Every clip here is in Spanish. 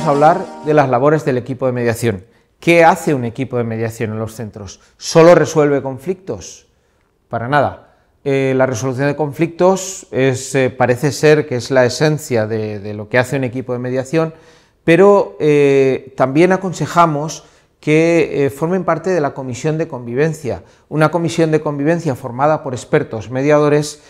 vamos a hablar de las labores del equipo de mediación. ¿Qué hace un equipo de mediación en los centros? ¿Solo resuelve conflictos? Para nada. Eh, la resolución de conflictos eh, parece ser que es la esencia de, lo que hace un equipo de mediación, pero eh, también aconsejamos que formen parte de la comisión de convivencia. Una comisión de convivencia formada por expertos mediadores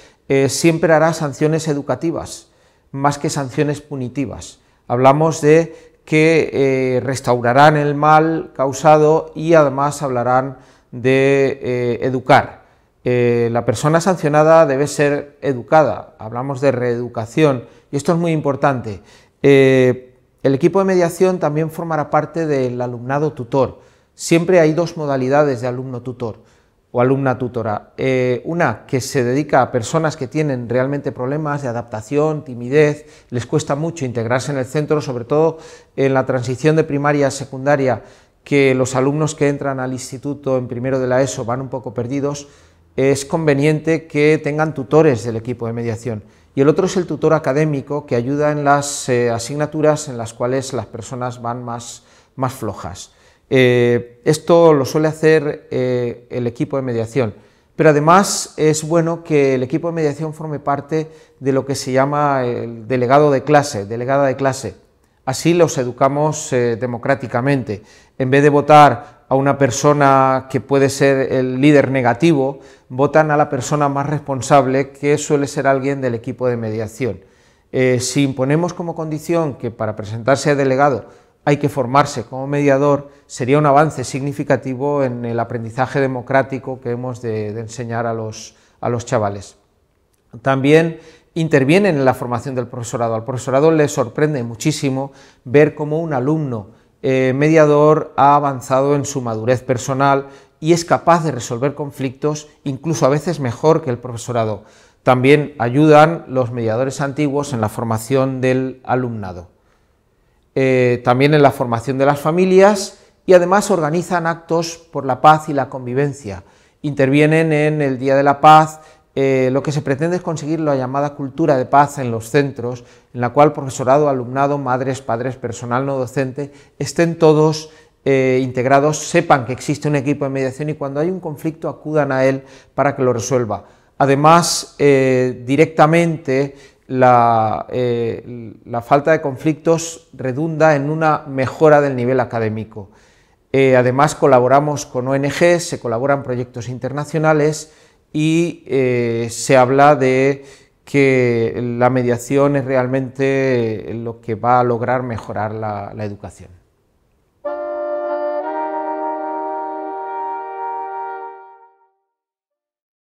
siempre hará sanciones educativas más que sanciones punitivas. Hablamos de que eh, restaurarán el mal causado y además hablarán de eh, educar. Eh, la persona sancionada debe ser educada, hablamos de reeducación y esto es muy importante. el equipo de mediación también formará parte del alumnado tutor. Siempre hay dos modalidades de alumno tutor o alumna tutora. Eh, una que se dedica a personas que tienen realmente problemas de adaptación, timidez, les cuesta mucho integrarse en el centro, sobre todo en la transición de primaria a secundaria, que los alumnos que entran al instituto en primero de la ESO van un poco perdidos, es conveniente que tengan tutores del equipo de mediación. Y el otro es el tutor académico, que ayuda en las eh, asignaturas en las cuales las personas van más flojas. Eh, esto lo suele hacer eh, el equipo de mediación, pero además es bueno que el equipo de mediación forme parte de lo que se llama el delegado de clase, delegada de clase. Así los educamos eh, democráticamente. En vez de votar a una persona que puede ser el líder negativo, votan a la persona más responsable, que suele ser alguien del equipo de mediación. si imponemos como condición que para presentarse a delegado hay que formarse como mediador, sería un avance significativo en el aprendizaje democrático que hemos de, enseñar a los, chavales. También intervienen en la formación del profesorado. Al profesorado le sorprende muchísimo ver cómo un alumno eh, mediador ha avanzado en su madurez personal y es capaz de resolver conflictos incluso a veces mejor que el profesorado. También ayudan los mediadores antiguos en la formación del alumnado. Eh, también en la formación de las familias y además organizan actos por la paz y la convivencia. Intervienen en el Día de la Paz, eh, lo que se pretende es conseguir la llamada cultura de paz en los centros, en la cual profesorado, alumnado, madres, padres, personal no docente, estén todos eh, integrados, sepan que existe un equipo de mediación y cuando hay un conflicto acudan a él para que lo resuelva. Además, directamente eh, la, falta de conflictos redunda en una mejora del nivel académico. Eh, además, colaboramos con ONG, se colaboran proyectos internacionales y eh, se habla de que la mediación es realmente lo que va a lograr mejorar la educación.